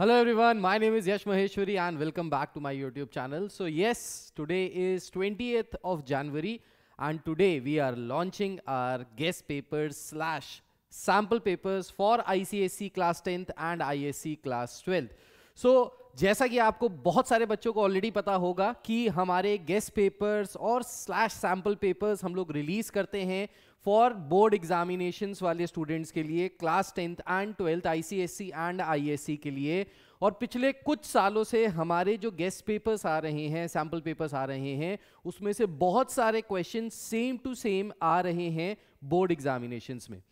Hello everyone, my name is Yash Maheshwari and welcome back to my YouTube channel. So yes, today is 20th of January and today we are launching our guest papers slash sample papers for ICSC class 10th and ISC class 12th. So जैसा कि आपको बहुत सारे बच्चों को already पता होगा कि हमारे गेस्ट पेपर्स और स्लैश सैम्पल पेपर्स हम लोग रिलीज करते हैं फॉर बोर्ड एग्जामिनेशन वाले स्टूडेंट्स के लिए class tenth and twelfth ICSC and ISC के लिए और पिछले कुछ सालों से हमारे जो गेस्ट पेपर्स आ रहे हैं सैम्पल पेपर्स आ रहे हैं उसमें से बहुत सारे क्वेश्चन सेम टू सेम आ रहे हैं बोर्ड एग्जामिनेशन में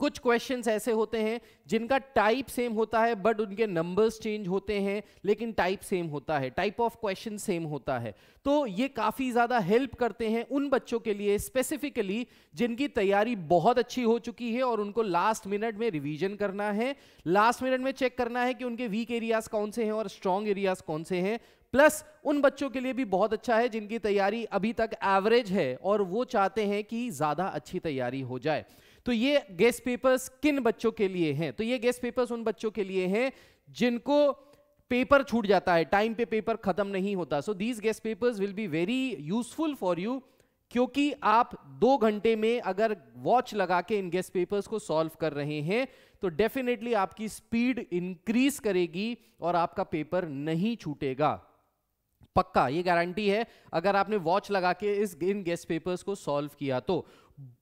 कुछ क्वेश्चन ऐसे होते हैं जिनका टाइप सेम होता है बट उनके नंबर्स चेंज होते हैं लेकिन टाइप सेम होता है टाइप ऑफ क्वेश्चन सेम होता है तो ये काफ़ी ज़्यादा हेल्प करते हैं उन बच्चों के लिए स्पेसिफिकली जिनकी तैयारी बहुत अच्छी हो चुकी है और उनको लास्ट मिनट में रिवीजन करना है लास्ट मिनट में चेक करना है कि उनके वीक एरियाज कौन से हैं और स्ट्रॉन्ग एरियाज कौन से हैं प्लस उन बच्चों के लिए भी बहुत अच्छा है जिनकी तैयारी अभी तक एवरेज है और वो चाहते हैं कि ज़्यादा अच्छी तैयारी हो जाए तो ये गेस्ट पेपर्स किन बच्चों के लिए हैं तो ये गेस्ट पेपर्स उन बच्चों के लिए हैं जिनको पेपर छूट जाता है टाइम पे पेपर खत्म नहीं होता so these guess papers will be very useful for you क्योंकि आप दो घंटे में अगर वॉच लगा के इन गेस्ट पेपर्स को सॉल्व कर रहे हैं तो डेफिनेटली आपकी स्पीड इंक्रीज करेगी और आपका पेपर नहीं छूटेगा पक्का ये गारंटी है अगर आपने वॉच लगा के इस इन गेस्ट पेपर्स को सॉल्व किया तो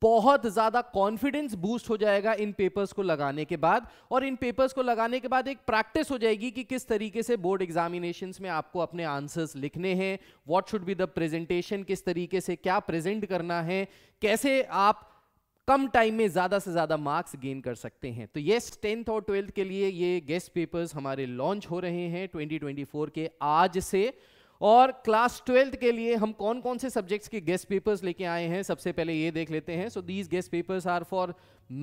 बहुत ज्यादा कॉन्फिडेंस बूस्ट हो जाएगा इन पेपर्स को लगाने के बाद और इन पेपर्स को लगाने के बाद एक प्रैक्टिस हो जाएगी कि किस तरीके से बोर्ड एग्जामिनेशन में आपको अपने आंसर्स लिखने हैं what should be the presentation किस तरीके से क्या प्रेजेंट करना है कैसे आप कम टाइम में ज्यादा से ज्यादा मार्क्स गेन कर सकते हैं तो येस टेंथ और ट्वेल्थ के लिए ये गेस्ट पेपर्स हमारे लॉन्च हो रहे हैं 2024 के आज से और क्लास ट्वेल्थ के लिए हम कौन कौन से सब्जेक्ट्स के गेस्ट पेपर्स लेके आए हैं सबसे पहले ये देख लेते हैं so these guess papers are for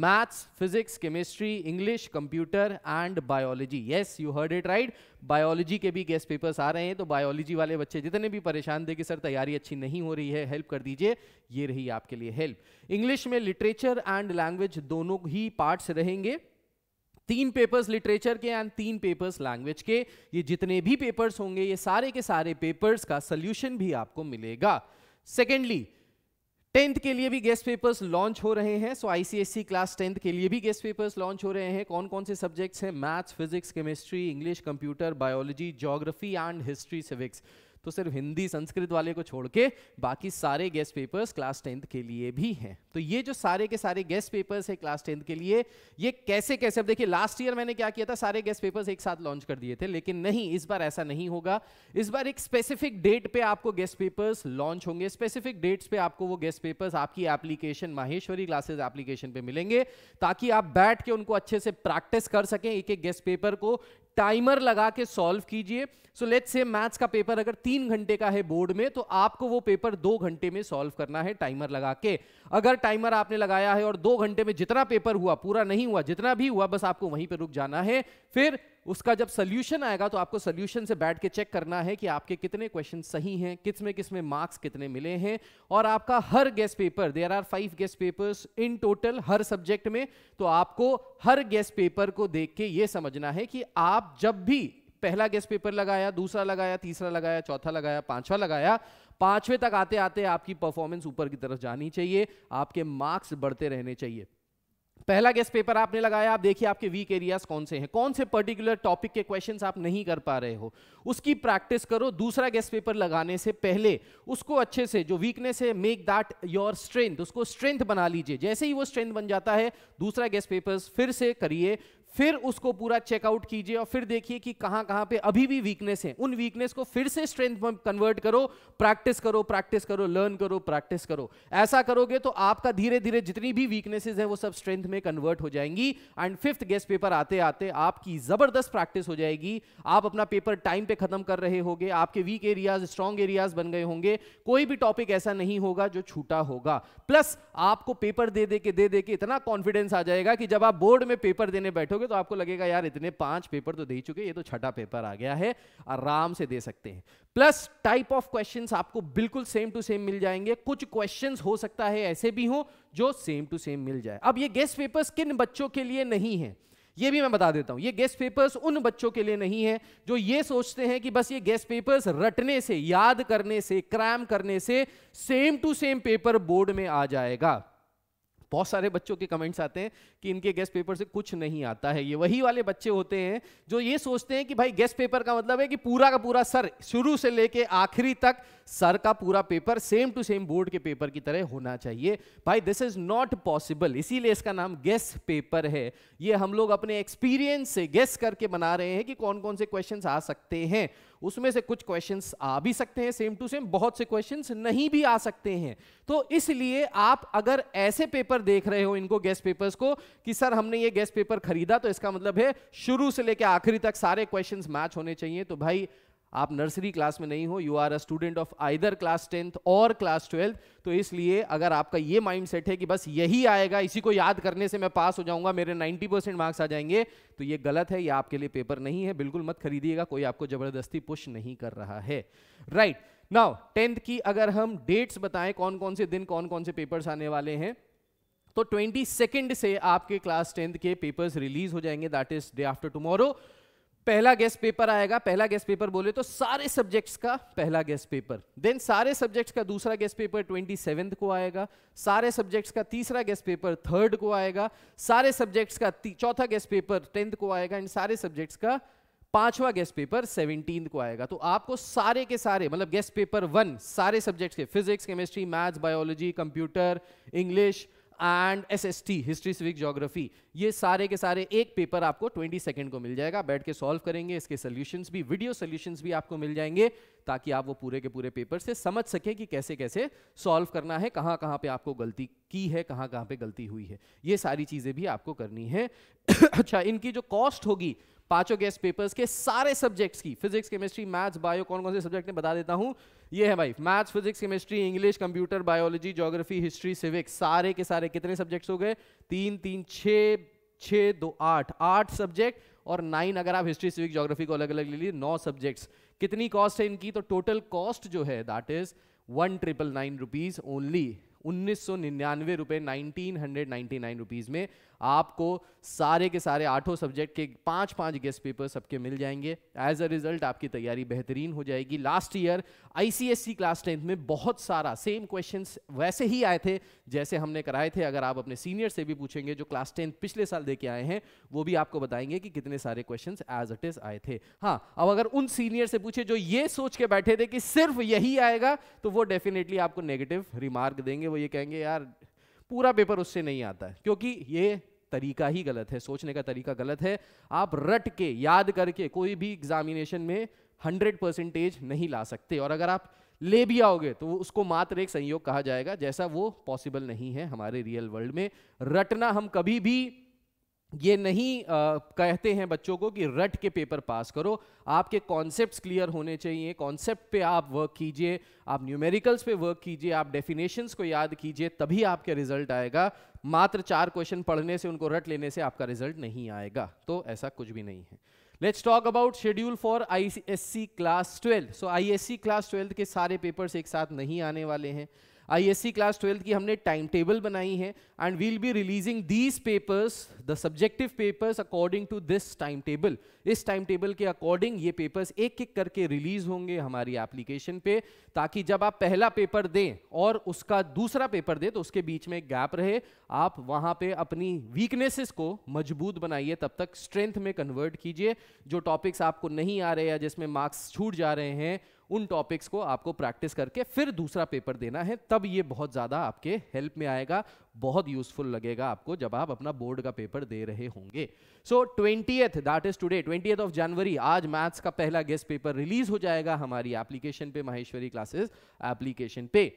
maths physics chemistry English computer and biology yes you heard it right biology के भी गेस्ट पेपर्स आ रहे हैं तो बायोलॉजी वाले बच्चे जितने भी परेशान थे कि सर तैयारी अच्छी नहीं हो रही है हेल्प कर दीजिए ये रही आपके लिए हेल्प इंग्लिश में लिटरेचर एंड लैंग्वेज दोनों ही पार्ट्स रहेंगे तीन पेपर्स लिटरेचर के एंड तीन पेपर्स लैंग्वेज के ये जितने भी पेपर्स होंगे ये सारे के सारे पेपर्स का सोल्यूशन भी आपको मिलेगा सेकेंडली टेंथ के लिए भी गेस्ट पेपर्स लॉन्च हो रहे हैं सो आईसीएससी क्लास टेंथ के लिए भी गेस्ट पेपर्स लॉन्च हो रहे हैं कौन कौन से सब्जेक्ट्स हैं maths physics chemistry English computer biology geography and history civics तो सिर्फ हिंदी संस्कृत वाले को छोड़ के बाकी सारे गेस्ट पेपर्स क्लास टेंथ के लिए भी हैं तो ये जो सारे के सारे गेस्ट पेपर्स है क्लास टेंथ के लिए ये कैसे कैसे अब देखिए लास्ट ईयर मैंने क्या किया था सारे गेस्ट पेपर्स एक साथ लॉन्च कर दिए थे लेकिन नहीं इस बार ऐसा नहीं होगा इस बार एक स्पेसिफिक डेट पे आपको गेस्ट पेपर्स लॉन्च होंगे स्पेसिफिक डेट्स पे आपको वो गेस्ट पेपर्स आपकी एप्लीकेशन माहेश्वरी क्लासेस एप्लीकेशन पे मिलेंगे ताकि आप बैठ के उनको अच्छे से प्रैक्टिस कर सकें एक एक गेस्ट पेपर को टाइमर लगा के सॉल्व कीजिए सो लेट से मैथ्स का पेपर अगर तीन घंटे का है बोर्ड में तो आपको वो पेपर दो घंटे में सॉल्व करना है टाइमर लगा के अगर टाइमर आपने लगाया है और दो घंटे में जितना पेपर हुआ पूरा नहीं हुआ जितना भी हुआ बस आपको वहीं पर रुक जाना है फिर उसका जब सोल्यूशन आएगा तो आपको सोल्यूशन से बैठ के चेक करना है कि आपके कितने क्वेश्चन सही हैं किस में किस में मार्क्स कितने मिले हैं और आपका हर guest paper there are five guest papers in total हर सब्जेक्ट में तो आपको हर गेस्ट पेपर को देख के ये समझना है कि आप जब भी पहला गेस्ट पेपर लगाया दूसरा लगाया तीसरा लगाया चौथा लगाया पांचवा लगाया पांचवें तक आते आते आपकी परफॉर्मेंस ऊपर की तरफ जानी चाहिए आपके मार्क्स बढ़ते रहने चाहिए पहला गेस्ट पेपर आपने लगाया आप देखिए आपके वीक एरियाज कौन से हैं कौन से पर्टिकुलर टॉपिक के क्वेश्चन आप नहीं कर पा रहे हो उसकी प्रैक्टिस करो दूसरा गेस्ट पेपर लगाने से पहले उसको अच्छे से जो वीकनेस है मेक दैट योर स्ट्रेंथ उसको स्ट्रेंथ बना लीजिए जैसे ही वो स्ट्रेंथ बन जाता है दूसरा गेस्ट पेपर फिर से करिए फिर उसको पूरा चेकआउट कीजिए और फिर देखिए कि कहां कहां पे अभी भी वीकनेस है उन वीकनेस को फिर से स्ट्रेंथ में कन्वर्ट करो प्रैक्टिस करो प्रैक्टिस करो लर्न करो प्रैक्टिस करो ऐसा करोगे तो आपका धीरे धीरे जितनी भी वीकनेसेस है वो सब स्ट्रेंथ में कन्वर्ट हो जाएंगी एंड फिफ्थ गेस्ट पेपर आते आते आपकी जबरदस्त प्रैक्टिस हो जाएगी आप अपना पेपर टाइम पे खत्म कर रहे होगे आपके वीक एरियाज स्ट्रॉन्ग एरियाज बन गए होंगे कोई भी टॉपिक ऐसा नहीं होगा जो छूटा होगा प्लस आपको पेपर दे दे के दे दे के इतना कॉन्फिडेंस आ जाएगा कि जब आप बोर्ड में पेपर देने बैठोगे पढ़ोगे तो आपको लगेगा यार इतने पांच पेपर तो दे चुके ये तो छठा पेपर आ गया है आराम से दे सकते हैं प्लस टाइप ऑफ क्वेश्चन आपको बिल्कुल सेम टू सेम मिल जाएंगे कुछ क्वेश्चन हो सकता है ऐसे भी हो जो सेम टू सेम मिल जाए अब ये गेस्ट पेपर्स किन बच्चों के लिए नहीं है ये भी मैं बता देता हूं ये गेस्ट पेपर्स उन बच्चों के लिए नहीं है जो ये सोचते हैं कि बस ये गेस्ट पेपर्स रटने से याद करने से क्रैम करने से same to same paper board में आ जाएगा बहुत सारे बच्चों के कमेंट्स आते हैं कि इनके गेस्ट पेपर से कुछ नहीं आता है ये वही वाले बच्चे होते हैं जो ये सोचते हैं कि भाई गेस्ट पेपर का मतलब है कि पूरा का पूरा सर शुरू से लेके आखिरी तक सर का पूरा paper same to same board के पेपर की तरह होना चाहिए भाई दिस इज नॉट पॉसिबल इसीलिए इसका नाम गेस्ट पेपर है ये हम लोग अपने एक्सपीरियंस से गेस्ट करके बना रहे हैं कि कौन कौन से क्वेश्चन आ सकते हैं उसमें से कुछ क्वेश्चन आ भी सकते हैं सेम टू सेम बहुत से क्वेश्चन नहीं भी आ सकते हैं तो इसलिए आप अगर ऐसे पेपर देख रहे हो इनको गेस्ट पेपर्स को कि सर हमने ये गेस्ट पेपर खरीदा तो इसका मतलब है शुरू से लेकर आखिरी तक सारे क्वेश्चन मैच होने चाहिए तो भाई आप नर्सरी क्लास में नहीं हो you are a student of either class tenth और क्लास ट्वेल्थ तो इसलिए अगर आपका ये माइंड सेट है कि बस यही आएगा इसी को याद करने से मैं पास हो जाऊंगा मेरे 90 परसेंट मार्क्स आ जाएंगे तो ये गलत है ये आपके लिए पेपर नहीं है बिल्कुल मत खरीदिएगा कोई आपको जबरदस्ती पुश नहीं कर रहा है राइट नाउ टेंथ की अगर हम डेट्स बताएं कौन कौन से दिन कौन कौन से पेपर्स आने वाले हैं तो ट्वेंटी से आपके क्लास टेंथ के पेपर्स रिलीज हो जाएंगे that is day after tomorrow पहला गेस्ट पेपर आएगा पहला गेस्ट पेपर बोले तो सारे सब्जेक्ट्स का पहला गेस्ट पेपर देन सारे सब्जेक्ट्स का दूसरा गेस्ट पेपर ट्वेंटी सेवेंथ को आएगा सारे सब्जेक्ट्स का तीसरा गेस्ट पेपर थर्ड को आएगा सारे सब्जेक्ट्स का चौथा गेस्ट पेपर टेंथ को आएगा एंड सारे सब्जेक्ट्स का पांचवा गेस्ट पेपर सेवनटीन को आएगा तो आपको सारे के सारे मतलब गेस्ट पेपर वन सारे सब्जेक्ट्स के physics chemistry maths biology computer English and SST history civic geography ये सारे के सारे एक पेपर आपको 20 सेकंड को मिल जाएगा बैठ के सॉल्व करेंगे इसके सोल्यूशन भी वीडियो सोल्यूशन भी आपको मिल जाएंगे ताकि आप वो पूरे के पूरे पेपर से समझ सकें कि कैसे कैसे सॉल्व करना है कहाँ कहाँ पे आपको गलती की है कहाँ कहाँ पे गलती हुई है ये सारी चीज़ें भी आपको करनी है अच्छा इनकी जो कॉस्ट होगी पांचों गेस्ट पेपर्स के सारे सब्जेक्ट्स की फिजिक्स केमिस्ट्री मैथ्स बायो कौन कौन से सब्जेक्ट में बता देता हूँ ये है भाई maths physics chemistry English computer biology geography history civics सारे के सारे कितने सब्जेक्ट्स हो गए तीन तीन छः छः दो आठ आठ सब्जेक्ट और नाइन अगर आप हिस्ट्री सिविक जोग्राफी को अलग अलग ले लिए नौ सब्जेक्ट्स कितनी कॉस्ट है इनकी तो टोटल कॉस्ट जो है that is one triple nine rupees only उन्नीस सौ निन्यानवे रुपये nineteen hundred ninety nine rupees में आपको सारे के सारे आठों सब्जेक्ट के पांच पांच गेस्ट पेपर सबके मिल जाएंगे एज अ रिजल्ट आपकी तैयारी बेहतरीन हो जाएगी last year ICSC class tenth में बहुत सारा सेम क्वेश्चन वैसे ही आए थे जैसे हमने कराए थे अगर आप अपने सीनियर से भी पूछेंगे जो क्लास टेंथ पिछले साल दे के आए हैं वो भी आपको बताएंगे कि कितने सारे क्वेश्चन एज इट इज आए थे हाँ अब अगर उन सीनियर से पूछे जो ये सोच के बैठे थे कि सिर्फ यही आएगा तो वो डेफिनेटली आपको नेगेटिव रिमार्क देंगे वो ये कहेंगे यार पूरा पेपर उससे नहीं आता है क्योंकि ये तरीका ही गलत है सोचने का तरीका गलत है आप रट के याद करके कोई भी एग्जामिनेशन में हंड्रेड परसेंटेज नहीं ला सकते और अगर आप ले भी आओगे तो उसको मात्र एक संयोग कहा जाएगा जैसा वो पॉसिबल नहीं है हमारे रियल वर्ल्ड में रटना हम कभी भी ये नहीं आ, कहते हैं बच्चों को कि रट के पेपर पास करो आपके कॉन्सेप्ट्स क्लियर होने चाहिए कॉन्सेप्ट पे आप वर्क कीजिए आप न्यूमेरिकल्स पे वर्क कीजिए आप डेफिनेशंस को याद कीजिए तभी आपके रिजल्ट आएगा मात्र चार क्वेश्चन पढ़ने से उनको रट लेने से आपका रिजल्ट नहीं आएगा तो ऐसा कुछ भी नहीं है let's talk about schedule for I class twelve so I class twelfth के सारे पेपर्स एक साथ नहीं आने वाले हैं आईएससी क्लास ट्वेल्थ की हमने टाइम टेबल बनाई है and we'll be releasing these papers the subjective papers according to this time table इस टाइम टेबल के अकॉर्डिंग ये पेपर्स एक एक करके रिलीज होंगे हमारी एप्लीकेशन पे ताकि जब आप पहला पेपर दें और उसका दूसरा पेपर दें तो उसके बीच में गैप रहे आप वहां पे अपनी वीकनेसेस को मजबूत बनाइए तब तक स्ट्रेंथ में कन्वर्ट कीजिए जो टॉपिक्स आपको नहीं आ रहे या जिसमें मार्क्स छूट जा रहे हैं उन टॉपिक्स को आपको प्रैक्टिस करके फिर दूसरा पेपर देना है तब ये बहुत ज़्यादा आपके हेल्प में आएगा बहुत यूजफुल लगेगा आपको जब आप अपना बोर्ड का पेपर दे रहे होंगे so twenty that is today twenty of January आज मैथ्स का पहला गेस्ट पेपर रिलीज हो जाएगा हमारी एप्लीकेशन पे माहेश्वरी क्लासेस एप्लीकेशन पे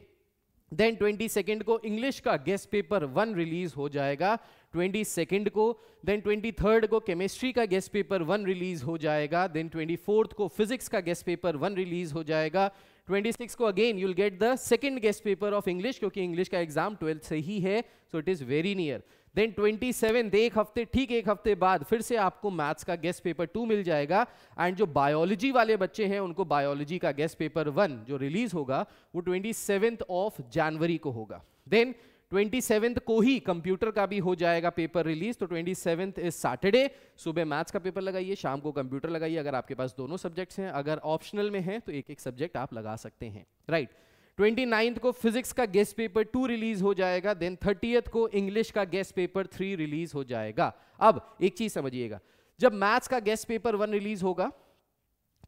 देन ट्वेंटी सेकेंड को इंग्लिश का गेस्ट पेपर वन रिलीज हो जाएगा ट्वेंटी सेकेंड को देन ट्वेंटी थर्ड को केमिस्ट्री का गेस्ट पेपर वन रिलीज हो जाएगा देन ट्वेंटी फोर्थ को फिजिक्स का गेस्ट पेपर वन रिलीज हो जाएगा सिक्स को again you'll get the second guest paper of English क्योंकि इंग्लिश का एग्जाम ट्वेल्थ से ही है so it is very near then twenty seven एक हफ्ते ठीक एक हफ्ते बाद फिर से आपको मैथ्स का गेस्ट पेपर टू मिल जाएगा एंड जो बायोलॉजी वाले बच्चे हैं उनको बायोलॉजी का गेस्ट पेपर वन जो रिलीज होगा वो ट्वेंटी सेवेंथ ऑफ जनवरी को होगा देन ट्वेंटी सेवेंथ को ही कंप्यूटर का भी हो जाएगा पेपर रिलीज तो ट्वेंटी सेवेंथ इज सैटरडे सुबह मैथ्स का पेपर लगाइए शाम को कंप्यूटर लगाइए अगर आपके पास दोनों सब्जेक्ट्स हैं अगर ऑप्शनल में है तो एक एक सब्जेक्ट आप लगा सकते हैं राइट ट्वेंटी नाइन्थ को फिजिक्स का गेस्ट पेपर टू रिलीज हो जाएगा देन थर्टीएथ को इंग्लिश का गेस्ट पेपर थ्री रिलीज हो जाएगा अब एक चीज समझिएगा जब मैथ्स का गेस्ट पेपर वन रिलीज होगा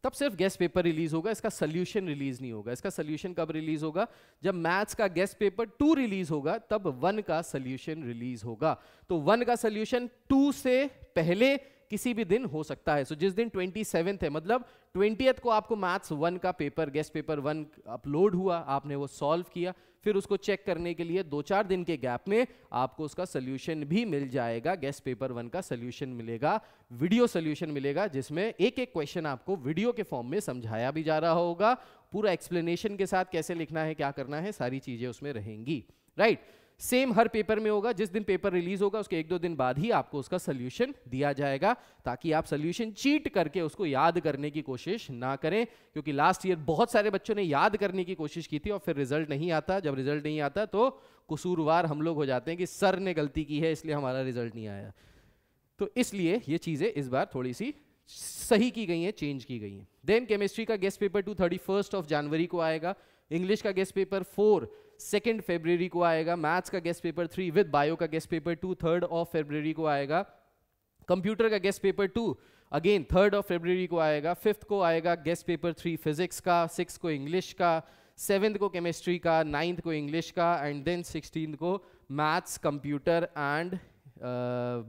तब सिर्फ गेस्ट पेपर रिलीज होगा इसका सोल्यूशन रिलीज नहीं होगा इसका सोल्यूशन कब रिलीज होगा जब मैथ्स का गेस्ट पेपर टू रिलीज होगा तब वन का सोल्यूशन रिलीज होगा तो वन का सोल्यूशन टू से पहले किसी भी दिन हो सकता है सो so, जिस दिन ट्वेंटी है मतलब ट्वेंटी को आपको मैथ्स वन का paper guest paper one upload हुआ आपने वो सॉल्व किया फिर उसको चेक करने के लिए दो चार दिन के गैप में आपको उसका सोल्यूशन भी मिल जाएगा गेस्ट पेपर वन का सोल्यूशन मिलेगा वीडियो सोल्यूशन मिलेगा जिसमें एक एक क्वेश्चन आपको वीडियो के फॉर्म में समझाया भी जा रहा होगा पूरा एक्सप्लेनेशन के साथ कैसे लिखना है क्या करना है सारी चीजें उसमें रहेंगी राइट right? सेम हर पेपर में होगा जिस दिन पेपर रिलीज होगा उसके एक दो दिन बाद ही आपको उसका सोल्यूशन दिया जाएगा ताकि आप सोल्यूशन चीट करके उसको याद करने की कोशिश ना करें क्योंकि लास्ट ईयर बहुत सारे बच्चों ने याद करने की कोशिश की थी और फिर रिजल्ट नहीं आता जब रिजल्ट नहीं आता तो कसूरवार हम लोग हो जाते हैं कि सर ने गलती की है इसलिए हमारा रिजल्ट नहीं आया तो इसलिए ये चीज़ें इस बार थोड़ी सी सही की गई हैं चेंज की गई हैं देन केमिस्ट्री का guest paper two thirty first of January को आएगा इंग्लिश का guest paper four second February को आएगा मैथ्स का guest paper three with bio का guest paper two third of February को आएगा कंप्यूटर का guest paper two again third of February को आएगा फिफ्थ को आएगा गेस्ट पेपर थ्री फिजिक्स का सिक्स को इंग्लिश का सेवेंथ को केमिस्ट्री का नाइन्थ को इंग्लिश का एंड देन सिक्सटीन को मैथ्स कंप्यूटर एंड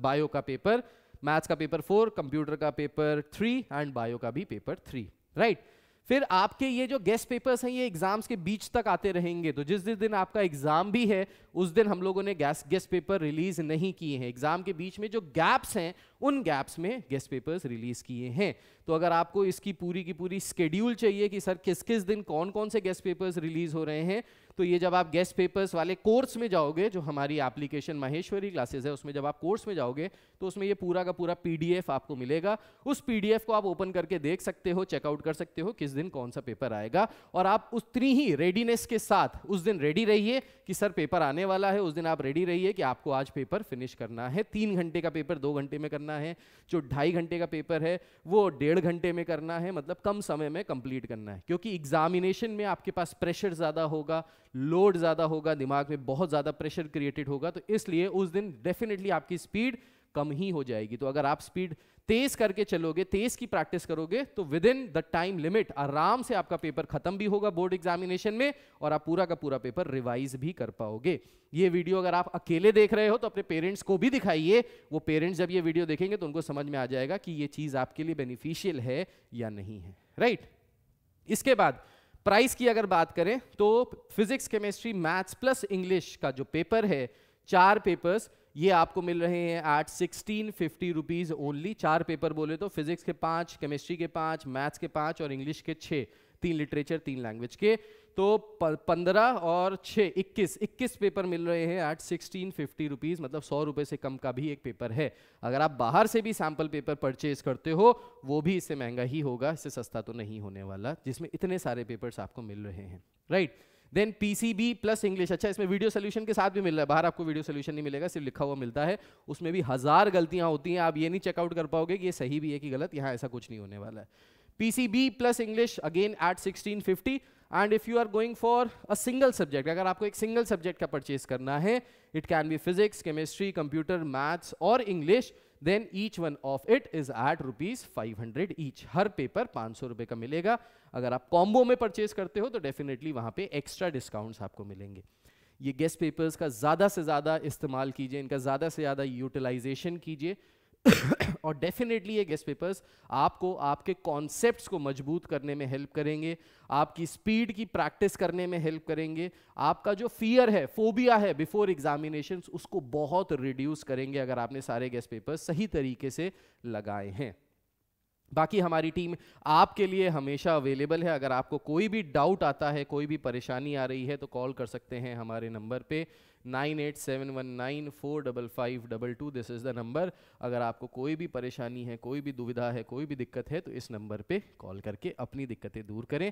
बायो का पेपर मैथ्स का पेपर फोर कंप्यूटर का पेपर थ्री एंड बायो का भी पेपर थ्री राइट right? फिर आपके ये जो गेस्ट पेपर्स हैं ये एग्जाम्स के बीच तक आते रहेंगे तो जिस दिन आपका एग्जाम भी है उस दिन हम लोगों ने गैस गेस्ट पेपर रिलीज नहीं किए हैं एग्जाम के बीच में जो गैप्स हैं उन गैप्स में गेस्ट पेपर्स रिलीज किए हैं तो अगर आपको इसकी पूरी की पूरी स्केड्यूल चाहिए कि सर किस किस दिन कौन कौन से गेस्ट पेपर्स रिलीज हो रहे हैं तो ये जब आप गेस्ट पेपर्स वाले कोर्स में जाओगे जो हमारी एप्लीकेशन माहेश्वरी क्लासेस है उसमें जब आप कोर्स में जाओगे तो उसमें ये पूरा का पूरा पीडीएफ आपको मिलेगा उस पीडीएफ को आप ओपन करके देख सकते हो चेकआउट कर सकते हो किस दिन कौन सा पेपर आएगा और आप उतनी ही रेडीनेस के साथ उस दिन रेडी रहिए कि सर पेपर आने वाला है उस दिन आप रेडी रहिए कि आपको आज पेपर फिनिश करना है तीन घंटे का पेपर दो घंटे में करना करना है जो ढाई घंटे का पेपर है वो डेढ़ घंटे में करना है मतलब कम समय में कंप्लीट करना है क्योंकि एग्जामिनेशन में आपके पास प्रेशर ज़्यादा होगा लोड ज़्यादा होगा दिमाग में बहुत ज़्यादा प्रेशर क्रिएटेड होगा तो इसलिए उस दिन डेफिनेटली आपकी स्पीड कम ही हो जाएगी तो अगर आप स्पीड तेज करके चलोगे तेज की प्रैक्टिस करोगे तो within the time limit आराम से आपका पेपर खत्म भी होगा बोर्ड एग्जामिनेशन में और आप पूरा का पूरा पेपर रिवाइज भी कर पाओगे ये वीडियो अगर आप अकेले देख रहे हो तो अपने पेरेंट्स को भी दिखाइए वो पेरेंट्स जब ये वीडियो देखेंगे तो उनको समझ में आ जाएगा कि ये चीज आपके लिए बेनिफिशियल है या नहीं है राइट इसके बाद प्राइस की अगर बात करें तो physics chemistry maths plus English का जो पेपर है चार पेपर्स ये आपको मिल रहे हैं at sixteen fifty rupees only चार पेपर बोले तो फिजिक्स के पांच केमिस्ट्री के पांच मैथ्स के पांच और इंग्लिश के छह तीन लिटरेचर तीन लैंग्वेज के तो पंद्रह और छः इक्कीस इक्कीस पेपर मिल रहे हैं एट सिक्सटीन फिफ्टी रुपीज़ मतलब सौ रुपये से कम का भी एक पेपर है अगर आप बाहर से भी सैम्पल पेपर परचेज करते हो वो भी इससे महंगा ही होगा इससे सस्ता तो नहीं होने वाला जिसमें इतने सारे पेपर्स आपको मिल रहे हैं right right? Then PCB plus English अच्छा इसमें वीडियो सोल्यूशन के साथ भी मिल रहा है बाहर आपको वीडियो सोल्यूशन नहीं मिलेगा सिर्फ लिखा हुआ मिलता है उसमें भी हजार गलतियां होती हैं आप ये नहीं चेकआउट कर पाओगे कि ये सही भी है कि गलत यहाँ ऐसा कुछ नहीं होने वाला है PCB plus English again at sixteen fifty and if you are going for a single subject अगर आपको एक सिंगल सब्जेक्ट का परचेज करना है it can be physics chemistry computer maths और English then each one of it is at rupees five hundred each हर paper पांच सौ रुपए का मिलेगा अगर आप कॉम्बो में परचेज करते हो तो डेफिनेटली वहां पे एक्स्ट्रा डिस्काउंट्स आपको मिलेंगे ये गेस्ट पेपर्स का ज़्यादा से ज़्यादा इस्तेमाल कीजिए इनका ज़्यादा से ज़्यादा यूटिलाइजेशन कीजिए और डेफिनेटली ये गेस्ट पेपर्स आपको आपके कॉन्सेप्ट को मजबूत करने में हेल्प करेंगे आपकी स्पीड की प्रैक्टिस करने में हेल्प करेंगे आपका जो फियर है फोबिया है बिफोर एग्जामिनेशन उसको बहुत रिड्यूस करेंगे अगर आपने सारे गेस्ट पेपर्स सही तरीके से लगाए हैं बाकी हमारी टीम आपके लिए हमेशा अवेलेबल है अगर आपको कोई भी डाउट आता है कोई भी परेशानी आ रही है तो कॉल कर सकते हैं हमारे नंबर पे nine eight seven one nine four double five double two this is the number अगर आपको कोई भी परेशानी है कोई भी दुविधा है कोई भी दिक्कत है तो इस नंबर पे कॉल करके अपनी दिक्कतें दूर करें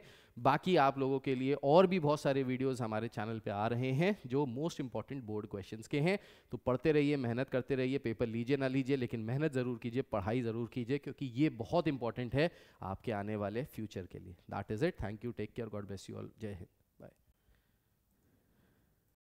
बाकी आप लोगों के लिए और भी बहुत सारे वीडियोस हमारे चैनल पे आ रहे हैं जो मोस्ट इंपॉर्टेंट बोर्ड क्वेश्चन के हैं तो पढ़ते रहिए मेहनत करते रहिए पेपर लीजिए ना लीजिए लेकिन मेहनत ज़रूर कीजिए पढ़ाई ज़रूर कीजिए क्योंकि ये बहुत इंपॉर्टेंट है आपके आने वाले फ्यूचर के लिए that is it thank you take care God bless you all जय हिंद